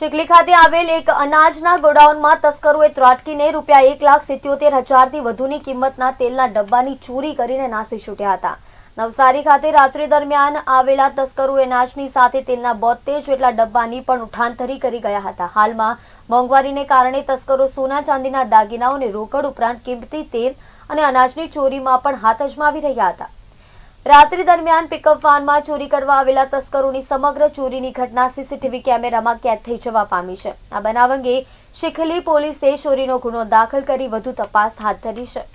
ચીખલી ખાતે આવેલ એક અનાજના ગોડાઉનમાં તસ્કરોએ ત્રાટકીને રૂપિયા એક લાખ સિત્યોતેર હજારથી વધુની કિંમતના તેલના ડબ્બાની ચોરી કરીને નાસી છૂટ્યા હતા નવસારી ખાતે રાત્રિ દરમિયાન આવેલા તસ્કરોએ નાશની સાથે તેલના બોતેર જેટલા ડબ્બાની પણ ઉઠાંતરી કરી ગયા હતા હાલમાં મોંઘવારીને કારણે તસ્કરો સોના ચાંદીના દાગીનાઓને રોકડ ઉપરાંત કિંમતી તેલ અને અનાજની ચોરીમાં પણ હાથ અજમાવી રહ્યા હતા રાત્રી દરમિયાન પિકઅપ વાનમાં ચોરી કરવા આવેલા તસ્કરોની સમગ્ર ચોરીની ઘટના સીસીટીવી કેમેરામાં કેદ થઈ જવા પામી છે આ બનાવ અંગે શીખલી પોલીસે ચોરીનો ગુનો દાખલ કરી વધુ તપાસ હાથ ધરી છે